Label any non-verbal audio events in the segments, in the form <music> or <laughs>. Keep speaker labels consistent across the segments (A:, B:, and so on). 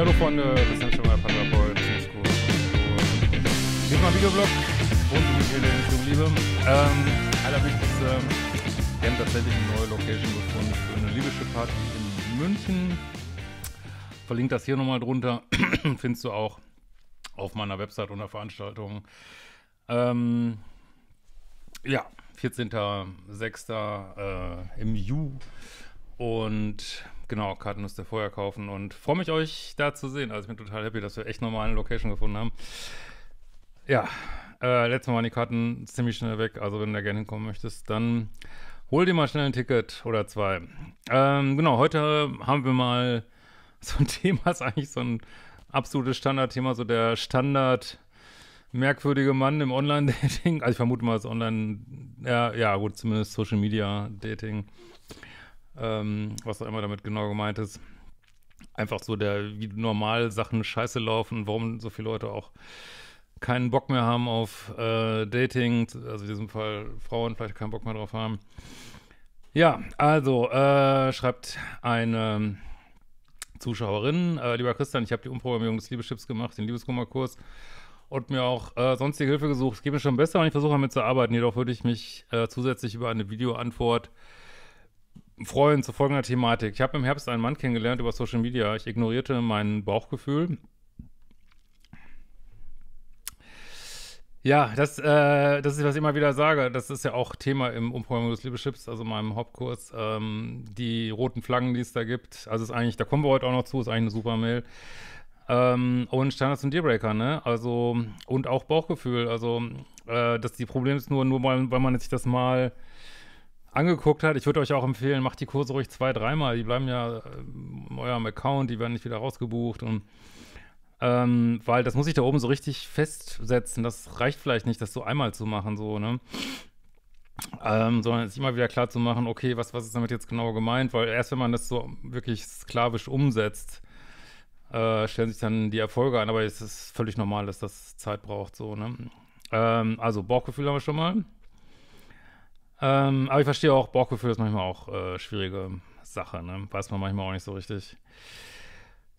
A: Ja, du Freunde, bis dann schon mal Paderborn. Tschüss, gut. Geht mal Videoblog. Rund um die Hilde, Liebe. Ähm, allerwichtigste, ähm, wir haben tatsächlich eine neue Location gefunden für eine Liebeschiff-Party in München. Verlinkt das hier nochmal drunter. <clears throat> Findest du auch auf meiner Website unter Veranstaltungen. Ähm, ja, 14.06. Äh, im Ju. Und genau, Karten müsst ihr vorher kaufen und freue mich, euch da zu sehen. Also ich bin total happy, dass wir echt nochmal eine Location gefunden haben. Ja, äh, letztes Mal waren die Karten ziemlich schnell weg. Also wenn du da gerne hinkommen möchtest, dann hol dir mal schnell ein Ticket oder zwei. Ähm, genau, heute haben wir mal <laughs> so ein Thema, ist eigentlich so ein absolutes Standardthema, so der Standard merkwürdige Mann im Online-Dating. Also ich vermute mal, das Online, ja, ja gut, zumindest Social-Media-Dating ähm, was auch immer damit genau gemeint ist. Einfach so der, wie normal Sachen scheiße laufen, warum so viele Leute auch keinen Bock mehr haben auf äh, Dating, also in diesem Fall Frauen vielleicht keinen Bock mehr drauf haben. Ja, also äh, schreibt eine Zuschauerin, äh, lieber Christian, ich habe die Umprogrammierung des Liebeschips gemacht, den Liebeskummerkurs und mir auch äh, sonstige Hilfe gesucht. Es geht mir schon besser und ich versuche damit zu arbeiten. Jedoch würde ich mich äh, zusätzlich über eine Videoantwort freuen zu folgender Thematik. Ich habe im Herbst einen Mann kennengelernt über Social Media. Ich ignorierte mein Bauchgefühl. Ja, das, äh, das ist, was ich immer wieder sage. Das ist ja auch Thema im Umprogrammierung des Liebeschips, also meinem Hauptkurs. Ähm, die roten Flaggen, die es da gibt. Also ist eigentlich, da kommen wir heute auch noch zu, ist eigentlich eine super Mail. Ähm, und Standards und Dealbreaker, ne? Also, und auch Bauchgefühl. Also, äh, dass die Probleme ist nur, nur weil, weil man sich das mal angeguckt hat. Ich würde euch auch empfehlen, macht die Kurse ruhig zwei, dreimal. Die bleiben ja ähm, in eurem Account, die werden nicht wieder rausgebucht. Und, ähm, weil das muss ich da oben so richtig festsetzen. Das reicht vielleicht nicht, das so einmal zu machen, so, ne? Ähm, sondern sich immer wieder klar zu machen, okay, was, was ist damit jetzt genau gemeint? Weil erst wenn man das so wirklich sklavisch umsetzt, äh, stellen sich dann die Erfolge ein. Aber es ist völlig normal, dass das Zeit braucht, so, ne? Ähm, also Bauchgefühl haben wir schon mal. Ähm, aber ich verstehe auch, Bauchgefühl ist manchmal auch äh, schwierige Sache, ne? Weiß man manchmal auch nicht so richtig.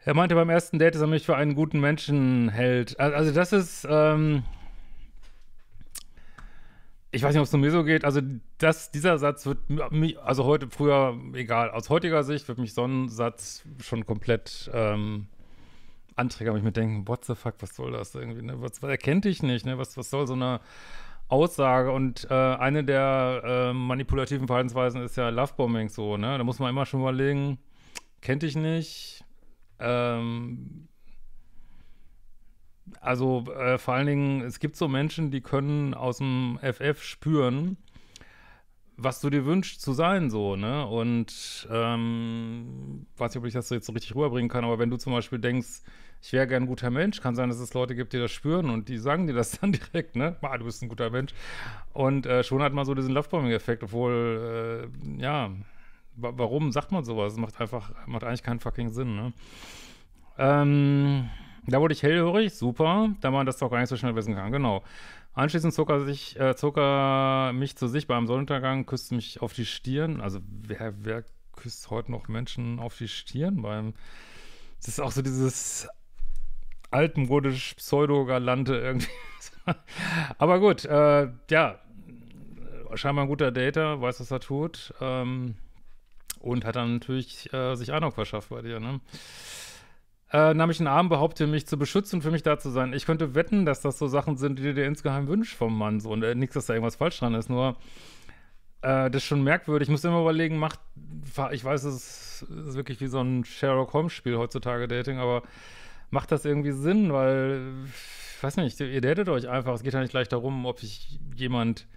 A: Er meinte, beim ersten Date, dass er mich für einen guten Menschen hält. Also, das ist, ähm ich weiß nicht, ob es nur mir so geht. Also, das, dieser Satz wird mich, also heute, früher, egal, aus heutiger Sicht wird mich so ein Satz schon komplett ähm, anträgern, aber ich mir denken, what the fuck, was soll das irgendwie, ne? Was, was er kennt dich nicht, ne? Was, was soll so eine Aussage und äh, eine der äh, manipulativen Verhaltensweisen ist ja Lovebombing so, ne? Da muss man immer schon überlegen, kennt ich nicht. Ähm, also äh, vor allen Dingen, es gibt so Menschen, die können aus dem FF spüren, was du dir wünschst zu sein, so, ne? Und ähm, weiß nicht, ob ich das jetzt so richtig rüberbringen kann, aber wenn du zum Beispiel denkst, ich wäre gern ein guter Mensch. Kann sein, dass es Leute gibt, die das spüren und die sagen dir das <laughs> dann direkt, ne? Ah, du bist ein guter Mensch. Und äh, schon hat man so diesen Lovebombing-Effekt, obwohl, äh, ja, warum sagt man sowas? Es macht einfach, macht eigentlich keinen fucking Sinn, ne? Ähm, da wurde ich hellhörig, super, da man das doch gar nicht so schnell wissen kann, genau. Anschließend zog er, sich, äh, zog er mich zu sich beim Sonnenuntergang, küsste mich auf die Stirn. Also wer, wer küsst heute noch Menschen auf die Stirn beim... Das ist auch so dieses altmodisch, pseudo-galante irgendwie. <laughs> Aber gut, äh, ja, scheinbar ein guter Dater, weiß, was er tut. Ähm, und hat dann natürlich äh, sich Eindruck verschafft bei dir, ne? Äh, nahm ich einen Arm, behaupte mich zu beschützen und für mich da zu sein. Ich könnte wetten, dass das so Sachen sind, die du dir insgeheim wünschst vom Mann. So. Und äh, nichts, dass da irgendwas falsch dran ist, nur äh, das ist schon merkwürdig. Ich muss immer überlegen, macht, ich weiß, es ist wirklich wie so ein Sherlock Holmes-Spiel heutzutage, Dating, aber macht das irgendwie Sinn, weil, ich weiß nicht, ihr datet euch einfach. Es geht ja nicht gleich darum, ob sich jemand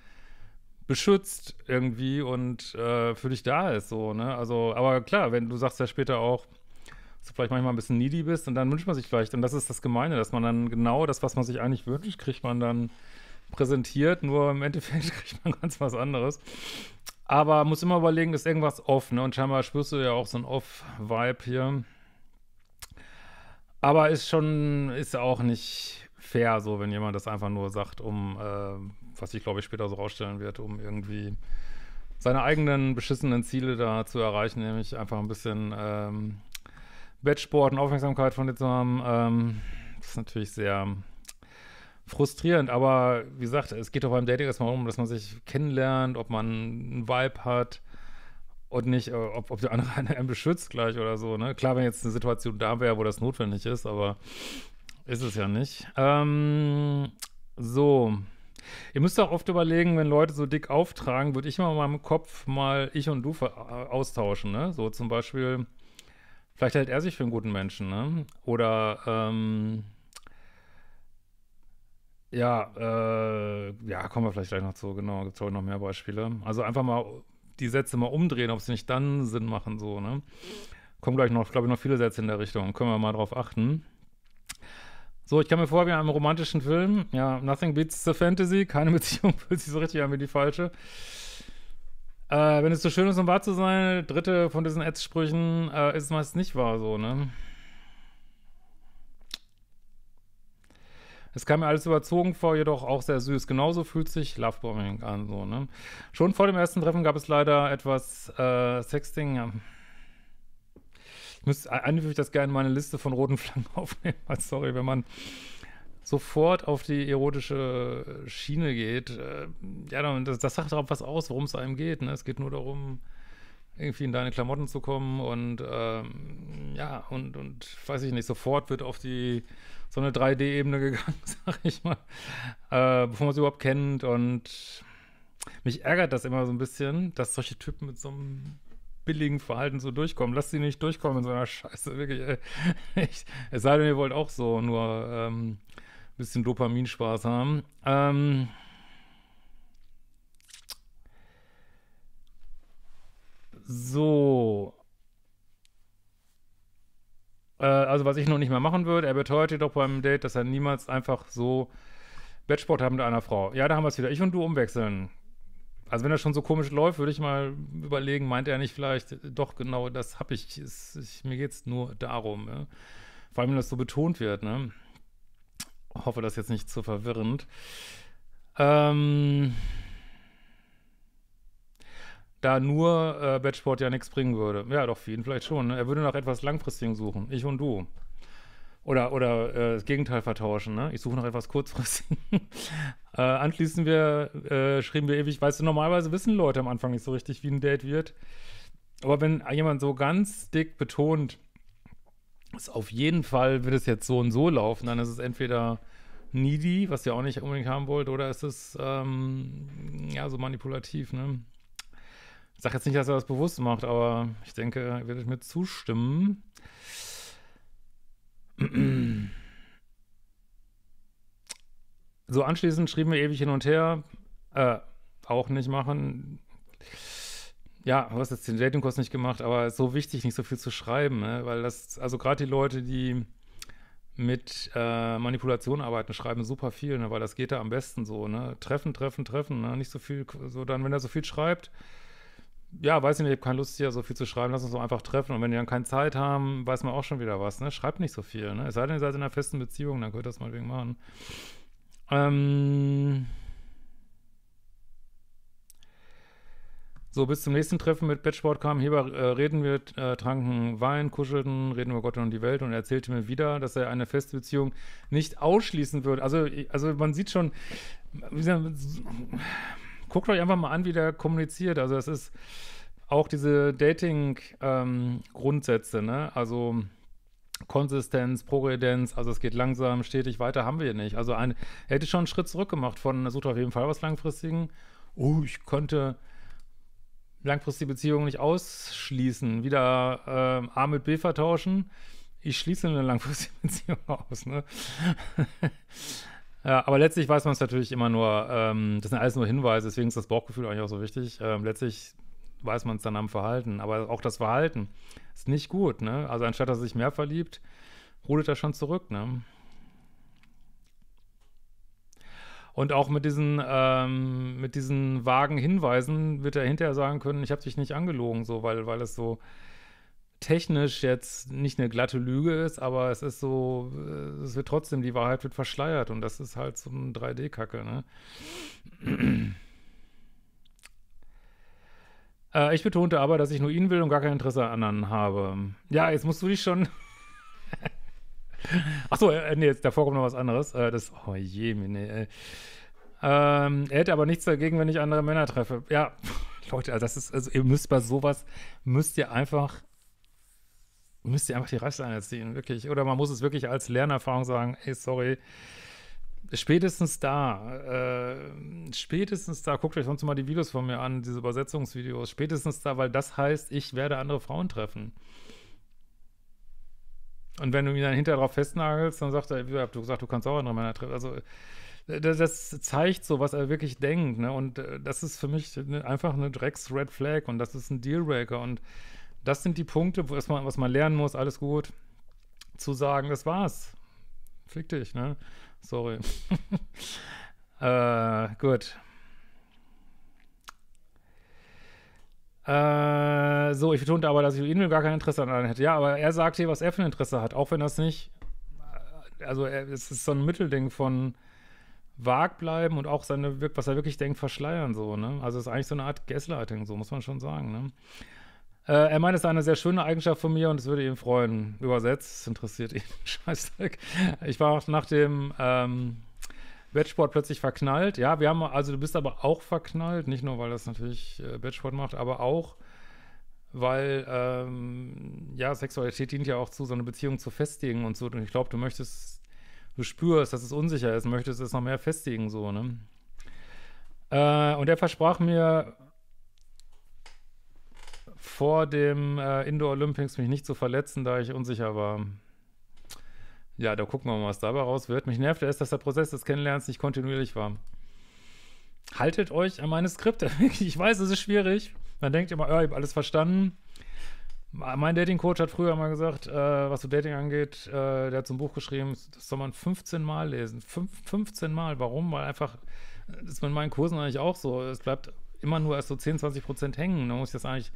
A: beschützt irgendwie und äh, für dich da ist, so, ne? Also, aber klar, wenn du sagst ja später auch, dass du vielleicht manchmal ein bisschen needy bist und dann wünscht man sich vielleicht, und das ist das Gemeine, dass man dann genau das, was man sich eigentlich wünscht, kriegt man dann präsentiert, nur im Endeffekt <laughs> kriegt man ganz was anderes. Aber muss immer überlegen, ist irgendwas off, ne? Und scheinbar spürst du ja auch so ein Off-Vibe hier. Aber ist schon, ist auch nicht fair, so wenn jemand das einfach nur sagt, um, äh, was ich glaube ich später so rausstellen wird, um irgendwie seine eigenen beschissenen Ziele da zu erreichen, nämlich einfach ein bisschen ähm, Bettsport und Aufmerksamkeit von dir zu haben. Ähm, das ist natürlich sehr frustrierend, aber wie gesagt, es geht doch beim Dating erstmal um, dass man sich kennenlernt, ob man einen Vibe hat, und nicht, äh, ob, ob der andere <laughs> einen beschützt gleich oder so. Ne? Klar, wenn jetzt eine Situation da wäre, wo das notwendig ist, aber ist es ja nicht. Ähm, so. Ihr müsst auch oft überlegen, wenn Leute so dick auftragen, würde ich mal in meinem Kopf mal ich und du äh, austauschen. Ne? So zum Beispiel, vielleicht hält er sich für einen guten Menschen. Ne? Oder, ähm, ja, äh, ja, kommen wir vielleicht gleich noch zu. Genau, gibt es heute noch mehr Beispiele. Also einfach mal die Sätze mal umdrehen, ob sie nicht dann Sinn machen, so, ne? Kommen gleich noch, glaube ich, noch viele Sätze in der Richtung. Können wir mal drauf achten. So, ich kann mir vor wie in einem romantischen Film. Ja, nothing beats the fantasy. Keine <laughs> Beziehung fühlt sich so richtig an wie die falsche. Äh, wenn es so schön ist, um wahr zu sein, dritte von diesen Ads-Sprüchen äh, ist es meist nicht wahr, so, ne? Es kam mir alles überzogen vor, jedoch auch sehr süß. Genauso fühlt sich Lovebombing an, so, ne? Schon vor dem ersten Treffen gab es leider etwas äh, Sexting. Ich müsste, äh, eigentlich würde ich das gerne in meine Liste von roten Flaggen <laughs> aufnehmen. Sorry, wenn man sofort auf die erotische Schiene geht, äh, ja, das, das sagt auch was aus, worum es einem geht. Ne? Es geht nur darum, irgendwie in deine Klamotten zu kommen und ähm, ja, und, und weiß ich nicht, sofort wird auf die so eine 3D-Ebene <laughs> gegangen, sag ich mal, äh, bevor man sie überhaupt kennt und mich ärgert das immer so ein bisschen, dass solche Typen mit so einem billigen Verhalten so durchkommen. Lass sie nicht durchkommen in so einer Scheiße, wirklich. Ey. Ich, <laughs> es sei denn, ihr wollt auch so nur ein ähm, bisschen Dopaminspaß haben. Ähm, So. Äh, also, was ich noch nicht mehr machen würde, er beteuert jedoch beim Date, dass er niemals einfach so Bettsport haben mit einer Frau. Ja, da haben wir es wieder. Ich und du umwechseln. Also, wenn das schon so komisch läuft, würde ich mal überlegen, meint er nicht vielleicht, äh, doch genau das habe ich. ich. Mir geht es nur darum. Ja? Vor allem, wenn das so betont wird. Ne? Hoffe, das ist jetzt nicht zu verwirrend. Ähm da nur äh, Batchport ja nichts bringen würde. Ja, doch, für ihn vielleicht schon. Ne? Er würde nach etwas Langfristigem suchen. Ich und du. Oder, oder äh, das Gegenteil vertauschen. Ne? Ich suche nach etwas Kurzfristigem. <laughs> äh, anschließend wir, äh, schrieben wir ewig, weißt du, normalerweise wissen Leute am Anfang nicht so richtig, wie ein Date wird. Aber wenn jemand so ganz dick betont, ist auf jeden Fall wird es jetzt so und so laufen, dann ist es entweder needy, was ihr auch nicht unbedingt haben wollt, oder ist es ähm, ja so manipulativ, ne? sag jetzt nicht, dass er das bewusst macht, aber ich denke, er wird mir zustimmen. <clears throat> So, anschließend schrieben wir ewig hin und her. Äh, auch nicht machen. Ja, du hast jetzt den Datingkurs nicht gemacht, aber es ist so wichtig, nicht so viel zu schreiben, ne? weil das, also gerade die Leute, die mit äh, Manipulation arbeiten, schreiben super viel, ne? weil das geht da am besten so, ne? Treffen, treffen, treffen, ne? Nicht so viel, so dann, wenn er so viel schreibt, ja, weiß ich nicht, ich habe keine Lust hier so viel zu schreiben, lass uns doch einfach treffen. Und wenn die dann keine Zeit haben, weiß man auch schon wieder was, ne? Schreibt nicht so viel, ne? Es sei denn, ihr seid in einer festen Beziehung, dann könnt ihr das mal wegen machen. Ähm. So, bis zum nächsten Treffen mit Batchboard kam Heber, äh, reden wir, äh, tranken Wein, kuschelten, reden über Gott und die Welt und er erzählte mir wieder, dass er eine feste Beziehung nicht ausschließen würde. Also, also man sieht schon, wie gesagt, guckt euch einfach mal an, wie der kommuniziert. Also es ist auch diese Dating-Grundsätze, ähm, ne? Also Konsistenz, Progredenz, also es geht langsam, stetig weiter, haben wir nicht. Also ein, hätte schon einen Schritt zurück gemacht von sucht auf jeden Fall was Langfristigen. Oh, ich könnte langfristige Beziehungen nicht ausschließen. Wieder ähm, A mit B vertauschen. Ich schließe eine langfristige <laughs> Beziehung aus, ne? Äh, aber letztlich weiß man es natürlich immer nur, ähm, das sind alles nur Hinweise, deswegen ist das Bauchgefühl eigentlich auch so wichtig. Ähm, letztlich weiß man es dann am Verhalten, aber auch das Verhalten ist nicht gut, ne? Also anstatt dass er sich mehr verliebt, rudert er schon zurück, ne? Und auch mit diesen, ähm, mit diesen vagen Hinweisen wird er hinterher sagen können, ich habe dich nicht angelogen, so, weil, weil es so, technisch jetzt nicht eine glatte Lüge ist, aber es ist so, äh, es wird trotzdem, die Wahrheit wird verschleiert und das ist halt so ein 3D-Kacke, ne? <clears throat> äh, ich betonte aber, dass ich nur ihn will und gar kein Interesse an anderen habe. Ja, jetzt musst du dich schon. <laughs> Achso, äh, nee, jetzt, davor kommt noch was anderes. Äh, das, oh je, nee, ey. Ähm, er hätte aber nichts dagegen, wenn ich andere Männer treffe. Ja, <laughs> Leute, also das ist, also ihr müsst bei sowas, müsst ihr einfach müsst ihr einfach die Reißleine ziehen, wirklich. Oder man muss es wirklich als Lernerfahrung sagen, ey, sorry, spätestens da, äh, spätestens da, guckt euch sonst mal die Videos von mir an, diese Übersetzungsvideos, spätestens da, weil das heißt, ich werde andere Frauen treffen. Und wenn du mir dann hinterher drauf festnagelst, dann sagt er, wie habt du gesagt, du kannst auch andere Männer treffen. Also äh, das zeigt so, was er wirklich denkt. Ne? Und äh, das ist für mich ne, einfach eine Drecks-Red Flag und das ist ein Dealbreaker. Und das sind die Punkte, wo man, was man lernen muss, alles gut, zu sagen, das war's. Fick dich, ne? Sorry. <laughs> äh, gut. Äh, so, ich betonte aber, dass ich Inul gar kein Interesse an hätte. Ja, aber er sagt hier, was er für ein Interesse hat, auch wenn das nicht. Äh, also, er, es ist so ein Mittelding von vag bleiben und auch seine, was er wirklich denkt, verschleiern, so, ne? Also, es ist eigentlich so eine Art Gaslighting, so muss man schon sagen, ne? Äh, er meint, es ist eine sehr schöne Eigenschaft von mir und es würde ihn freuen. Übersetzt, es interessiert ihn. <laughs> Scheißdreck. Ich war auch nach dem ähm, Bettsport plötzlich verknallt. Ja, wir haben, also du bist aber auch verknallt, nicht nur, weil das natürlich äh, Bettsport macht, aber auch, weil, ähm, ja, Sexualität dient ja auch zu, so eine Beziehung zu festigen und so. Und ich glaube, du möchtest, du spürst, dass es unsicher ist, möchtest es noch mehr festigen, so, ne? Äh, und er versprach mir, vor dem äh, Indoor Olympics mich nicht zu verletzen, da ich unsicher war. Ja, da gucken wir mal, was dabei raus wird. Mich nervt erst, dass der Prozess des Kennenlernens nicht kontinuierlich war. Haltet euch an meine Skripte. <laughs> Ich weiß, es ist schwierig. Man denkt immer, ja, ich habe alles verstanden. Mein Dating-Coach hat früher mal gesagt, äh, was so Dating angeht, äh, der hat so ein Buch geschrieben, das soll man 15 Mal lesen. Fünf, 15 Mal. Warum? Weil einfach, das ist mit meinen Kursen eigentlich auch so. Es bleibt immer nur erst so 10, 20 Prozent hängen. Da muss ich das eigentlich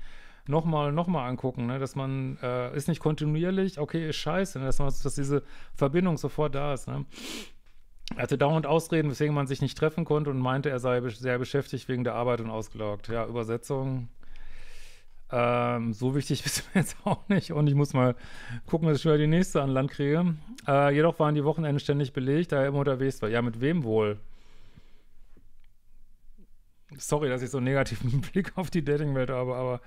A: nochmal, nochmal angucken, ne? dass man, äh, ist nicht kontinuierlich, okay, ist scheiße, ne? dass, man, dass diese Verbindung sofort da ist. Ne? Er hatte dauernd Ausreden, weswegen man sich nicht treffen konnte und meinte, er sei sehr beschäftigt wegen der Arbeit und ausgelaugt. Ja, Übersetzung. Ähm, so wichtig bist <laughs> du jetzt auch nicht. Und ich muss mal gucken, dass ich wieder die nächste an Land kriege. Äh, jedoch waren die Wochenende ständig belegt, da er immer unterwegs war. Ja, mit wem wohl? Sorry, dass ich so einen negativen <laughs> Blick auf die Datingwelt habe, aber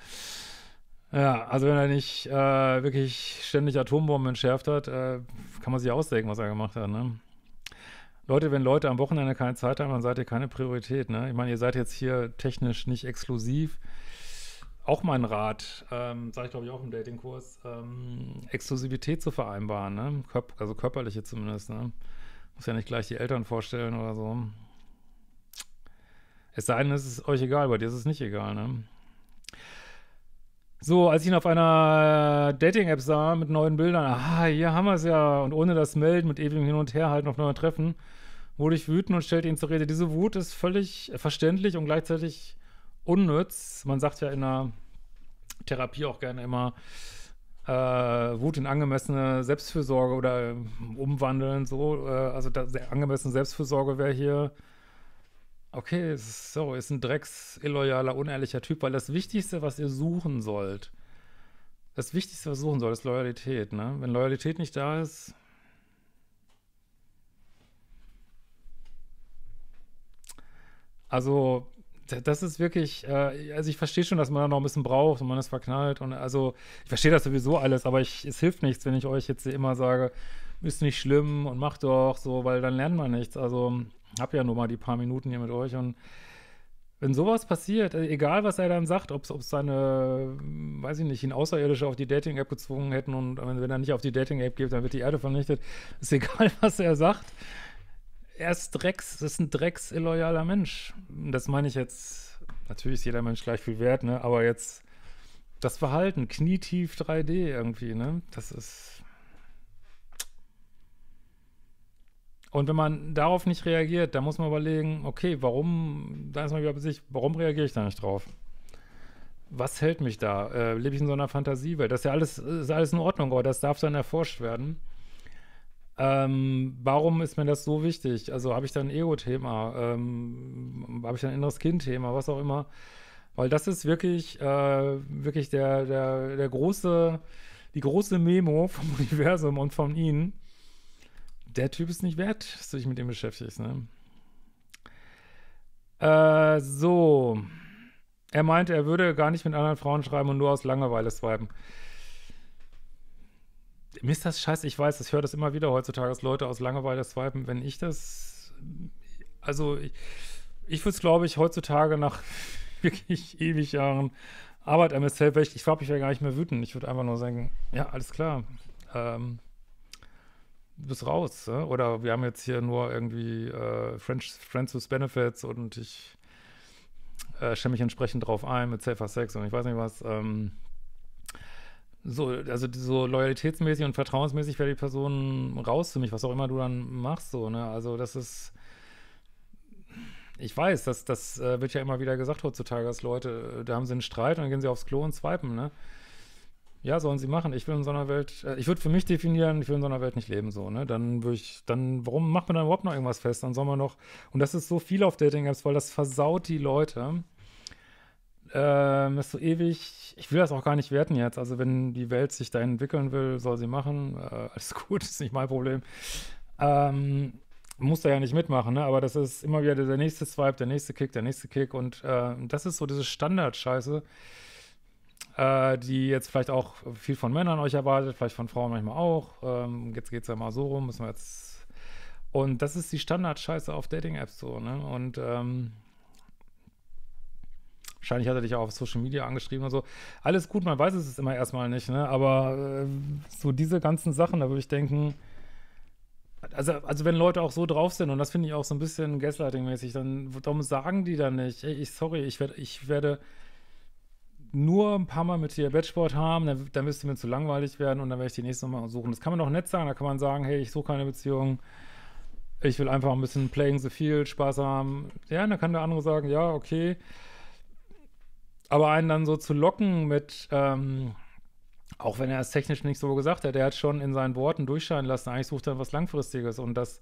A: ja, also wenn er nicht äh, wirklich ständig Atombomben entschärft hat, äh, kann man sich ausdenken, was er gemacht hat, ne? Leute, wenn Leute am Wochenende keine Zeit haben, dann seid ihr keine Priorität, ne? Ich meine, ihr seid jetzt hier technisch nicht exklusiv. Auch mein Rat, ähm, sage ich glaube ich auch im Datingkurs, ähm, Exklusivität zu vereinbaren, ne? Körp also körperliche zumindest, ne? Muss ja nicht gleich die Eltern vorstellen oder so. Es sei denn, es ist euch egal, bei dir ist es nicht egal, ne? So, als ich ihn auf einer äh, Dating-App sah mit neuen Bildern, ah, hier haben wir es ja, und ohne das Melden mit ewigem Hin und Herhalten auf neue Treffen, wurde ich wütend und stellte ihn zur Rede. Diese Wut ist völlig verständlich und gleichzeitig unnütz. Man sagt ja in der Therapie auch gerne immer, äh, Wut in angemessene Selbstfürsorge oder äh, umwandeln, so. Äh, also da, angemessene Selbstfürsorge wäre hier okay, so, ist ein drecks, illoyaler, unehrlicher Typ, weil das Wichtigste, was ihr suchen sollt, das Wichtigste, was ihr suchen sollt, ist Loyalität, ne? Wenn Loyalität nicht da ist, also das ist wirklich, äh, also ich verstehe schon, dass man da noch ein bisschen braucht und man ist verknallt und also ich verstehe das sowieso alles, aber ich, es hilft nichts, wenn ich euch jetzt immer sage, ist nicht schlimm und mach doch so, weil dann lernt man nichts. Also hab ja nur mal die paar Minuten hier mit euch und wenn sowas passiert, äh, egal was er dann sagt, ob es seine, äh, weiß ich nicht, ihn Außerirdische auf die Dating-App gezwungen hätten und wenn er nicht auf die Dating-App geht, dann wird die Erde vernichtet. <laughs> Ist egal, <laughs> was er sagt. Er ist Drecks, ist ein drecksilloyaler Mensch. Das meine ich jetzt, natürlich ist jeder Mensch gleich viel wert, ne? aber jetzt das Verhalten, knietief 3D irgendwie, ne? das ist Und wenn man darauf nicht reagiert, dann muss man überlegen, okay, warum, da ist man wieder bei sich, warum reagiere ich da nicht drauf? Was hält mich da? Äh, lebe ich in so einer Fantasiewelt? Das ist ja alles, ist alles in Ordnung, aber das darf dann erforscht werden. Ähm, warum ist mir das so wichtig? Also habe ich da ein Ego-Thema? Ähm, habe ich da ein inneres Kind-Thema? Was auch immer. Weil das ist wirklich, äh, wirklich der, der, der große, die große Memo vom <laughs> Universum und von Ihnen der Typ ist nicht wert, dass du dich mit dem beschäftigst, ne? Äh, so. Er meinte, er würde gar nicht mit anderen Frauen schreiben und nur aus Langeweile swipen. Mir ist das scheiße, ich weiß, ich höre das immer wieder heutzutage, dass Leute aus Langeweile swipen. Wenn ich das. Also, ich, ich würde es, glaube ich, heutzutage nach <laughs> wirklich ewig Jahren Arbeit an ich, ich glaube, ich wäre gar nicht mehr wütend. Ich würde einfach nur sagen: Ja, alles klar. Ähm bist raus. Ne? Oder wir haben jetzt hier nur irgendwie äh, French, Friends with Benefits und ich äh, stelle mich entsprechend drauf ein mit Safer Sex und ich weiß nicht was. Ähm, so, also so loyalitätsmäßig und vertrauensmäßig wäre die Person raus für mich, was auch immer du dann machst, so, ne? Also das ist. Ich weiß, das, das äh, wird ja immer wieder gesagt heutzutage, dass Leute, äh, da haben sie einen Streit und dann gehen sie aufs Klo und swipen, ne? ja, sollen sie machen. Ich will in so einer Welt, äh, ich würde für mich definieren, ich will in so einer Welt nicht leben, so, ne? Dann würde ich, dann, warum macht man dann überhaupt noch irgendwas fest? Dann soll man noch, und das ist so viel auf Dating-Apps, weil das versaut die Leute. Ähm, ist so ewig, ich will das auch gar nicht werten jetzt. Also, wenn die Welt sich da entwickeln will, soll sie machen. Äh, alles <laughs> gut, ist nicht mein Problem. Ähm, muss da ja nicht mitmachen, ne? aber das ist immer wieder der, nächste Swipe, der nächste Kick, der nächste Kick und äh, das ist so diese standard scheiße äh, die jetzt vielleicht auch viel von Männern euch erwartet, vielleicht von Frauen manchmal auch. Ähm, jetzt geht es ja mal so rum, müssen wir jetzt. Und das ist die Standardscheiße auf Dating-Apps so, ne? Und ähm, wahrscheinlich hat er dich auch auf Social Media angeschrieben und so. Alles gut, man weiß es immer erstmal nicht, ne? Aber äh, so diese ganzen Sachen, da würde ich denken, also, also wenn Leute auch so drauf sind, und das finde ich auch so ein bisschen gaslighting-mäßig, dann warum sagen die dann nicht, ey, ich, sorry, ich, werd, ich werde nur ein paar Mal mit dir Batchboard haben, dann, dann müsste mir zu langweilig werden und dann werde ich die nächste Mal suchen. Das kann man doch nett sagen, da kann man sagen, hey, ich suche keine Beziehung, ich will einfach ein bisschen playing the field, Spaß haben. Ja, dann kann der andere sagen, ja, okay. Aber einen dann so zu locken mit, ähm, auch wenn er es technisch nicht so gesagt hat, er hat schon in seinen Worten durchscheinen lassen, eigentlich sucht er was Langfristiges und das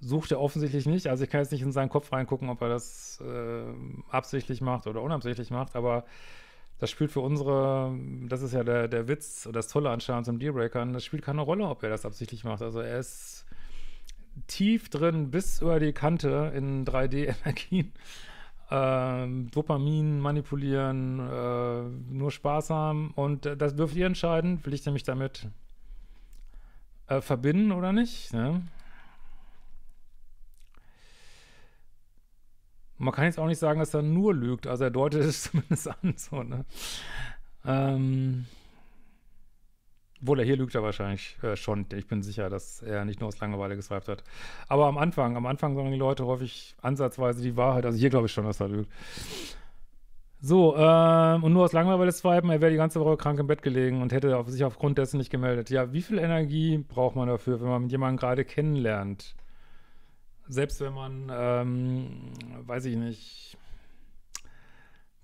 A: sucht er offensichtlich nicht. Also ich kann jetzt nicht in seinen Kopf reingucken, ob er das äh, absichtlich macht oder unabsichtlich macht, aber das spielt für unsere, das ist ja der, der Witz und das Tolle an Charles und Dealbreakern, das spielt keine Rolle, ob er das absichtlich macht. Also er ist tief drin bis über die Kante in 3D-Energien. <laughs> Ähm, Dopamin manipulieren, äh, nur Spaß haben und äh, das dürft ihr entscheiden. Will ich nämlich damit äh, verbinden oder nicht? Ne? man kann jetzt auch nicht sagen, dass er nur lügt, also er deutet es <laughs> zumindest an, so, ne? Ähm, obwohl, er hier lügt er wahrscheinlich äh, schon. Ich bin sicher, dass er nicht nur aus Langeweile geswiped hat. Aber am Anfang, am Anfang sagen die Leute häufig ansatzweise die Wahrheit. Also hier glaube ich schon, dass er lügt. So, ähm, und nur aus Langeweile swipen, er wäre die ganze Woche krank im Bett gelegen und hätte auf sich aufgrund dessen nicht gemeldet. Ja, wie viel Energie braucht man dafür, wenn man jemanden gerade kennenlernt? Selbst wenn man, ähm, weiß ich nicht,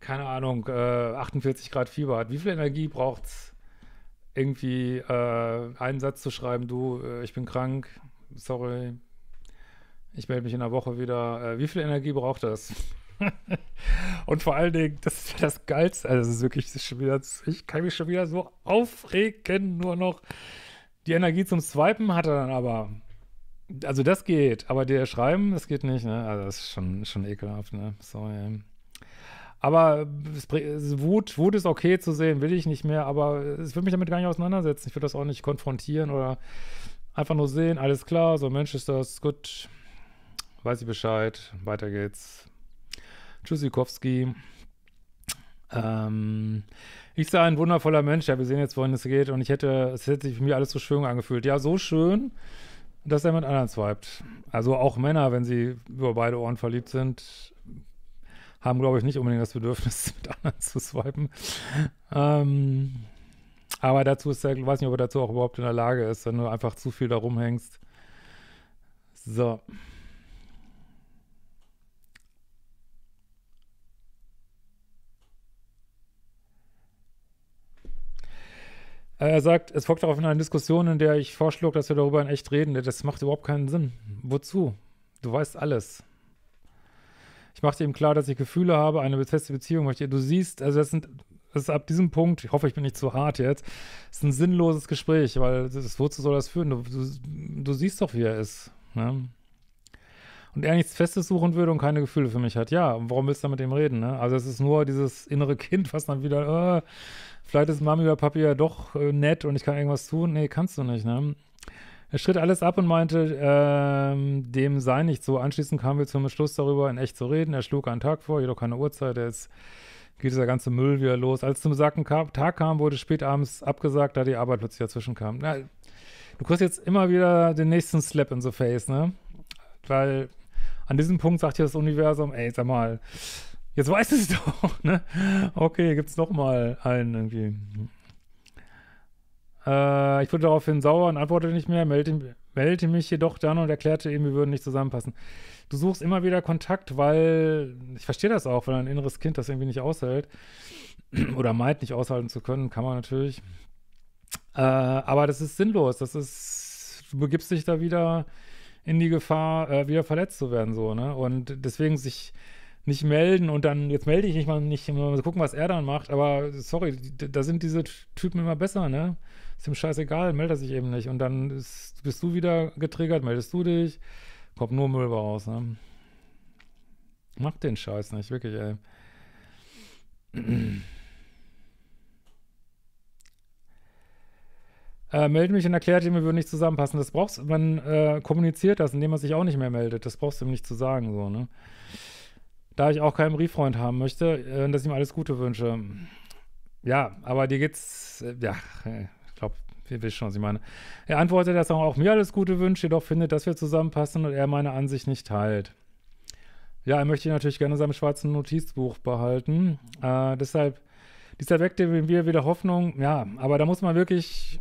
A: keine Ahnung, äh, 48 Grad Fieber hat, wie viel Energie braucht es, irgendwie äh, einen Satz zu schreiben, du, äh, ich bin krank, sorry, ich melde mich in der Woche wieder. Äh, wie viel Energie braucht das? <laughs> Und vor allen Dingen, das ist das Geilste. Also, es ist wirklich schon wieder, ich kann mich schon wieder so aufregen, nur noch. Die Energie zum Swipen hat er dann aber. Also das geht, aber der Schreiben, das geht nicht, ne? Also das ist schon, schon ekelhaft, ne? Sorry. Aber Wut, Wut ist okay zu sehen, will ich nicht mehr, aber ich würde mich damit gar nicht auseinandersetzen. Ich würde das auch nicht konfrontieren oder einfach nur sehen, alles klar, so Mensch ist das, gut, weiß ich Bescheid, weiter geht's. Tschüssikowski. Ähm, ich sei ein wundervoller Mensch, ja, wir sehen jetzt, wohin es geht und ich hätte, es hätte sich für mich alles so schön angefühlt. Ja, so schön, dass er mit anderen swiped. Also auch Männer, wenn sie über beide Ohren verliebt sind, haben, glaube ich, nicht unbedingt das Bedürfnis, <laughs> mit anderen zu swipen. Ähm, aber dazu ist er, weiß nicht, ob er dazu auch überhaupt in der Lage ist, wenn du einfach zu viel da rumhängst. So. Äh, er sagt, es folgt darauf eine Diskussion, in der ich vorschlug, dass wir darüber in echt reden. Das macht überhaupt keinen Sinn. Wozu? Du weißt alles. Ich machte ihm klar, dass ich Gefühle habe, eine feste Beziehung möchte. Du siehst, also das sind, das ist ab diesem Punkt, ich hoffe, ich bin nicht zu hart jetzt, ist ein sinnloses Gespräch, weil das, wozu soll das führen? Du, du, du siehst doch, wie er ist. Ne? Und er nichts Festes suchen würde und keine Gefühle für mich hat. Ja, und warum willst du mit dem reden? Ne? Also es ist nur dieses innere Kind, was dann wieder, äh, vielleicht ist Mami oder Papi ja doch äh, nett und ich kann irgendwas tun. Nee, kannst du nicht, ne? Er schritt alles ab und meinte, ähm, dem sei nicht so. Anschließend kamen wir zum Beschluss darüber, in echt zu reden. Er schlug einen Tag vor, jedoch keine Uhrzeit. Jetzt geht dieser ganze Müll wieder los. Als es zum besagten Tag kam, wurde spät abends abgesagt, da die Arbeit plötzlich dazwischen kam. Na, du kriegst jetzt immer wieder den nächsten Slap in the Face, ne? Weil an diesem Punkt sagt ja das Universum, ey, sag mal, Jetzt weißt du es <laughs> doch, ne? Okay, gibt's noch mal einen irgendwie. Äh, ich wurde daraufhin sauer und antwortete nicht mehr, meldete, meldete mich jedoch dann und erklärte ihm, wir würden nicht zusammenpassen. Du suchst immer wieder Kontakt, weil, ich verstehe das auch, weil ein inneres Kind das irgendwie nicht aushält <clears throat> oder meint, nicht aushalten zu können, kann man natürlich. Äh, aber das ist sinnlos, das ist, du begibst dich da wieder in die Gefahr, äh, wieder verletzt zu werden, so, ne? Und deswegen sich nicht melden und dann, jetzt melde ich mich mal nicht, mal gucken, was er dann macht, aber sorry, da sind diese Typen immer besser, ne? Ist ihm scheißegal, meldet er sich eben nicht und dann ist, bist du wieder getriggert, meldest du dich, kommt nur Müll raus, ne? Mach den Scheiß nicht, wirklich, ey. <clears throat> Äh, melde mich und erklärte ihm, wir würden nicht zusammenpassen. Das brauchst man äh, kommuniziert das, indem man sich auch nicht mehr meldet. Das brauchst du ihm nicht zu sagen, so, ne? da ich auch keinen Brieffreund haben möchte, äh, dass ich ihm alles Gute wünsche. Ja, aber dir geht's, äh, ja, ich glaube, wir wissen schon, was ich meine. Er antwortet, dass er auch mir alles Gute wünscht, jedoch findet, dass wir zusammenpassen und er meine Ansicht nicht teilt. Ja, er möchte natürlich gerne seinem schwarzen Notizbuch behalten. Äh, deshalb, dieser weckte wir wieder Hoffnung. Ja, aber da muss man wirklich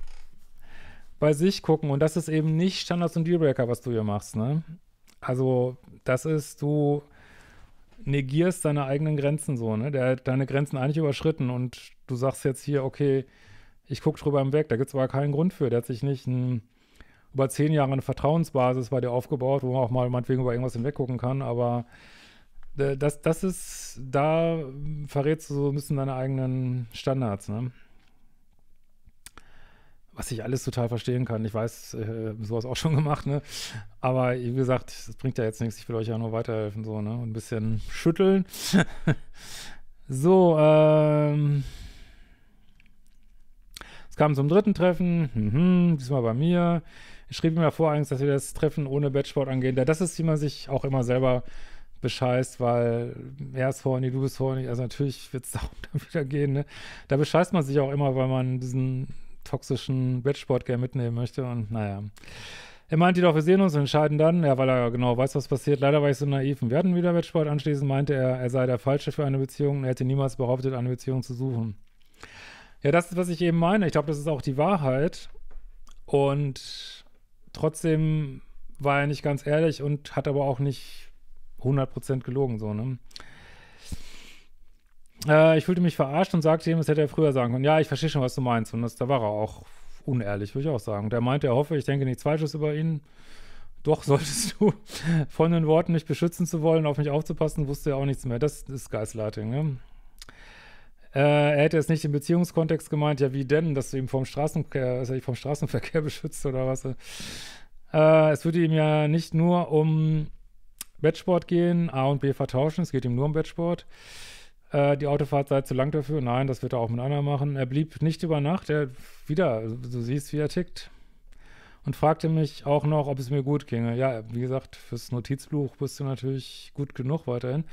A: bei sich gucken. Und das ist eben nicht Standards und Dealbreaker, was du hier machst, ne? Also, das ist, du negierst deine eigenen Grenzen so, ne? Der hat deine Grenzen eigentlich überschritten und du sagst jetzt hier, okay, ich gucke drüber hinweg, da gibt es aber keinen Grund für. Der hat sich nicht ein, über zehn Jahre eine Vertrauensbasis bei dir aufgebaut, wo man auch mal meinetwegen über irgendwas hinweggucken kann, aber äh, das, das ist, da verrätst du so ein bisschen deine eigenen Standards, ne? was ich alles total verstehen kann. Ich weiß, äh, sowas auch schon <laughs> gemacht, ne? Aber wie gesagt, das bringt ja jetzt nichts. Ich will euch ja nur weiterhelfen, so, ne? Und ein bisschen schütteln. <laughs> so, ähm. Es kam zum dritten Treffen, mhm, diesmal bei mir. Ich schrieb mir ja eigentlich, dass wir das Treffen ohne Batchboard angehen. das ist, wie man sich auch immer selber bescheißt, weil er ist vorne, du bist vorne. Also natürlich wird es darum <laughs> dann wieder gehen. Ne? Da bescheißt man sich auch immer, weil man diesen toxischen Bettsport Game mitnehmen möchte. Und naja. Er meinte jedoch, wir sehen uns und entscheiden dann, ja, weil er genau weiß, was passiert. Leider war ich so naiv und wir hatten wieder Wettsport. Anschließend meinte er, er sei der Falsche für eine Beziehung und er hätte niemals behauptet, eine Beziehung zu suchen. Ja, das ist, was ich eben meine. Ich glaube, das ist auch die Wahrheit. Und trotzdem war er nicht ganz ehrlich und hat aber auch nicht 100% gelogen, so, ne? Äh, ich fühlte mich verarscht und sagte ihm, das hätte er früher sagen können. Ja, ich verstehe schon, was du meinst. Und das, da war er auch unehrlich, würde ich auch sagen. Der meinte, er hoffe, ich denke nichts Falsches über ihn. Doch <laughs> solltest du von den Worten, mich beschützen zu wollen, auf mich aufzupassen, wusste er auch nichts mehr. Das ist Geislating, ne? Äh, er hätte es nicht im Beziehungskontext gemeint, ja, wie denn, dass du ihn vom Straßenverkehr, dass er vom Straßenverkehr <laughs> beschützt oder was? Äh, es würde ihm ja nicht nur um Bettsport gehen, A und B vertauschen, es geht ihm nur um Bettsport. Äh, die Autofahrt sei zu lang dafür. Nein, das wird er auch mit einer machen. Er blieb nicht über Nacht. Er wieder, du siehst, wie er tickt. Und fragte mich auch noch, ob es mir gut ginge. Ja, wie gesagt, fürs Notizbuch bist du natürlich gut genug weiterhin.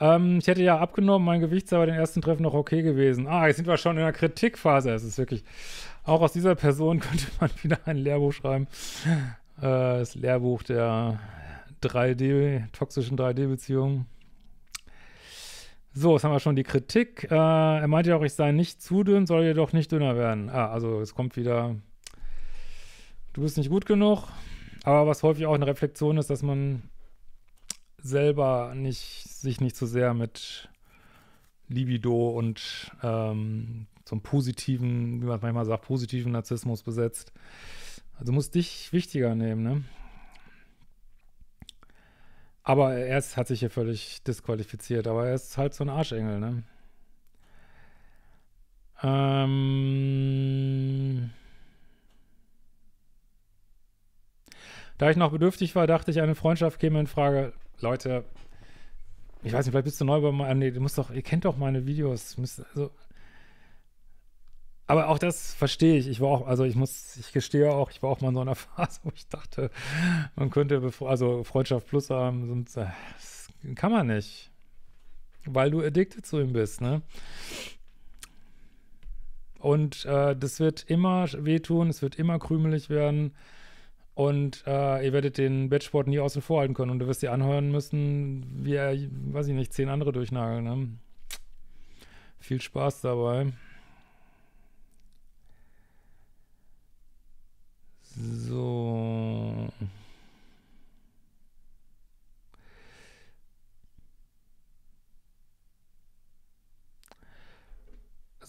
A: Ähm, ich hätte ja abgenommen, mein Gewicht sei bei den ersten Treffen noch okay gewesen. Ah, jetzt sind wir schon in der Kritikphase. Es ist wirklich, auch aus dieser Person <laughs> könnte man wieder ein Lehrbuch schreiben. Äh, das Lehrbuch der 3D, toxischen 3D-Beziehungen. So, jetzt haben wir schon die Kritik. Äh, er meinte ja auch, ich sei nicht zu dünn, soll jedoch nicht dünner werden. Ah, also es kommt wieder, du bist nicht gut genug. Aber was häufig auch eine Reflexion ist, dass man selber nicht, sich nicht so sehr mit Libido und ähm, so einem positiven, wie man manchmal sagt, positiven Narzissmus besetzt. Also musst dich wichtiger nehmen, ne? Aber er ist, hat sich hier völlig disqualifiziert, aber er ist halt so ein Arschengel, ne? Ähm. Da ich noch bedürftig war, dachte ich, eine Freundschaft käme in Frage. Leute, ich weiß nicht, vielleicht bist du neu bei meinem. Ah, nee, du musst doch, ihr kennt doch meine Videos. Müsst, also, aber auch das verstehe ich. Ich war auch, also ich muss, ich gestehe auch, ich war auch mal in so einer <laughs> Phase, wo ich dachte, man könnte, also Freundschaft plus haben, und, äh, kann man nicht. Weil du addicted zu ihm bist, ne? Und äh, das wird immer wehtun, es wird immer krümelig werden. Und äh, ihr werdet den Bettsport nie außen vor halten können. Und du wirst dir anhören müssen, wie er, weiß ich nicht, zehn andere durchnageln. Ne? Viel Spaß dabei.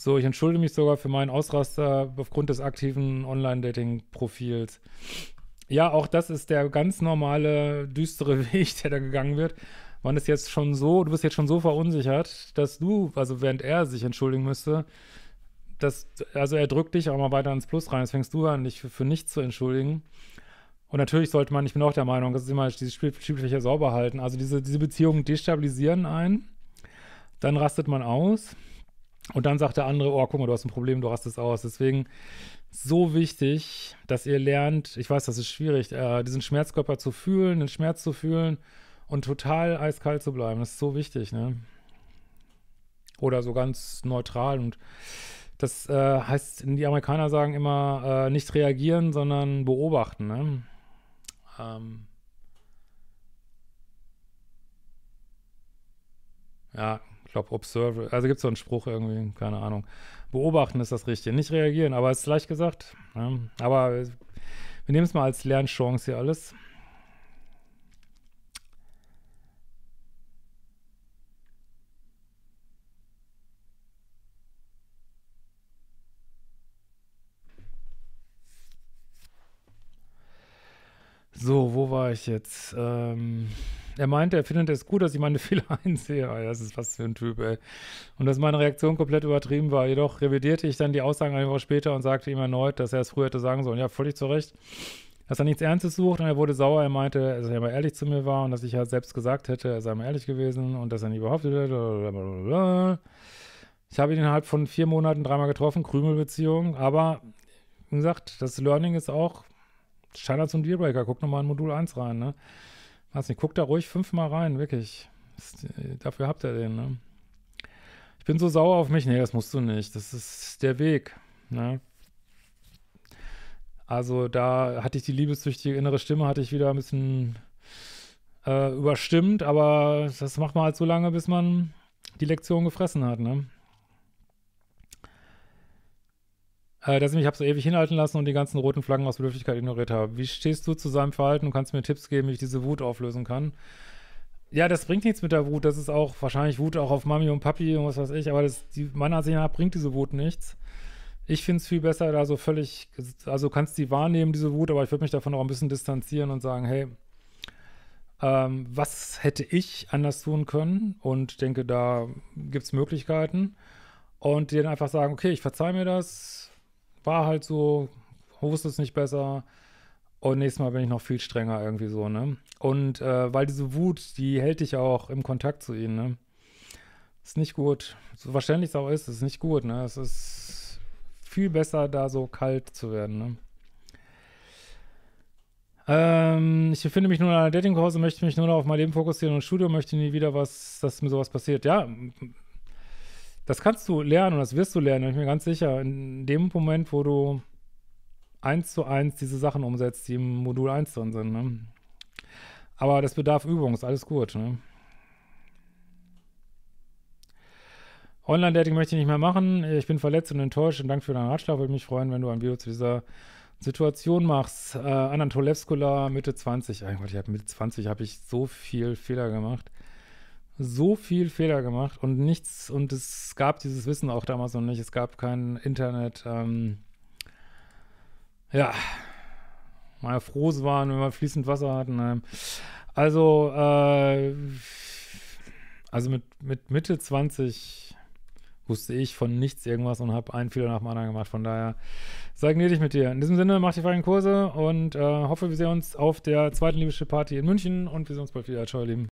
A: So, ich entschuldige mich sogar für meinen Ausraster aufgrund des aktiven Online-Dating-Profils. Ja, auch das ist der ganz normale, düstere <laughs> Weg, der da gegangen wird. Man ist jetzt schon so, du bist jetzt schon so verunsichert, dass du, also während er sich entschuldigen müsste, das, also er drückt dich auch mal weiter ins Plus rein. Jetzt fängst du an, dich für, für nichts zu entschuldigen. Und natürlich sollte man, ich bin auch der Meinung, dass ist diese dieses Spielfläche sauber halten. Also diese, diese Beziehungen destabilisieren einen, dann rastet man aus und dann sagt der andere, oh, guck mal, du hast ein Problem, du hast es aus. Deswegen so wichtig, dass ihr lernt, ich weiß, das ist schwierig, äh, diesen Schmerzkörper zu fühlen, den Schmerz zu fühlen und total eiskalt zu bleiben. Das ist so wichtig, ne? Oder so ganz neutral. Und das äh, heißt, die Amerikaner sagen immer, äh, nicht reagieren, sondern beobachten, ne? Ähm ja, glaube, observe, also gibt es so einen Spruch irgendwie, keine Ahnung. Beobachten ist das Richtige, nicht reagieren, aber es ist leicht gesagt. Ne? Aber wir nehmen es mal als Lernchance hier alles. So, wo war ich jetzt? Ähm er meinte, er findet es gut, dass ich meine <laughs> Fehler einsehe. Ah, das ist was für ein Typ, ey. Und dass meine Reaktion komplett übertrieben war. Jedoch revidierte ich dann die Aussagen eine Woche später und sagte ihm erneut, dass er es früher hätte sagen sollen. Ja, völlig zu Recht. Dass er nichts Ernstes sucht und er wurde sauer. Er meinte, dass er immer ehrlich zu mir war und dass ich ja selbst gesagt hätte, er sei immer ehrlich gewesen und dass er nie behauptet hätte. Blablabla. Ich habe ihn innerhalb von vier Monaten dreimal getroffen, Krümelbeziehung. Aber wie gesagt, das Learning ist auch Standards und Dealbreaker. Guck nochmal in Modul 1 rein, ne? Weiß nicht, guckt da ruhig fünfmal rein, wirklich. Das, äh, dafür habt ihr den, ne? Ich bin so sauer auf mich. Nee, das musst du nicht. Das ist der Weg, ne? Also da hatte ich die liebessüchtige innere Stimme, hatte ich wieder ein bisschen äh, überstimmt, aber das macht man halt so lange, bis man die Lektion gefressen hat, ne? äh, dass ich mich habe so ewig hinhalten lassen und die ganzen roten Flaggen aus Bedürftigkeit ignoriert habe. Wie stehst du zu seinem Verhalten und kannst mir Tipps geben, wie ich diese Wut auflösen kann? Ja, das bringt nichts mit der Wut. Das ist auch wahrscheinlich Wut auch auf Mami und Papi und was weiß ich, aber das, die, meiner Ansicht nach bringt diese Wut nichts. Ich finde es viel besser, da so völlig, also kannst die wahrnehmen, diese Wut, aber ich würde mich davon auch ein bisschen distanzieren und sagen, hey, ähm, was hätte ich anders tun können? Und denke, da gibt es Möglichkeiten. Und dir dann einfach sagen, okay, ich verzeihe mir das, war halt so, wusste es nicht besser. Und nächstes Mal bin ich noch viel strenger irgendwie so, ne? Und äh, weil diese Wut, die hält dich auch im Kontakt zu ihnen, ne? Ist nicht gut. So wahrscheinlich es auch ist, ist nicht gut, ne? Es ist viel besser, da so kalt zu werden, ne? Ähm, ich befinde mich nur in einer Datingpause, möchte mich nur noch auf mein Leben fokussieren und Studio möchte nie wieder was, dass mir sowas passiert. Ja, das kannst du lernen und das wirst du lernen, bin ich mir ganz sicher. In dem Moment, wo du eins zu eins diese Sachen umsetzt, die im Modul 1 drin sind. Ne? Aber das bedarf Übung, ist alles gut. Ne? Online-Dating möchte ich nicht mehr machen. Ich bin verletzt und enttäuscht und danke für deinen Ratschlag. Würde mich freuen, wenn du ein Video zu dieser Situation machst. Äh, Anatolevskula, Mitte 20. Eigentlich, habe Mitte 20 habe ich so viel Fehler gemacht so viel Fehler gemacht und nichts, und es gab dieses Wissen auch damals noch nicht, es gab kein Internet. Ähm, ja, mal froh waren, wenn wir fließend Wasser hatten. Ähm. Also, äh, also mit, mit Mitte 20 wusste ich von nichts irgendwas und habe einen Fehler nach dem anderen gemacht. Von daher sei gnädig mit dir. In diesem Sinne, mach die freien Kurse und äh, hoffe, wir sehen uns auf der zweiten Liebeschiff-Party in München und wir sehen uns bald wieder. Ciao, ihr Lieben.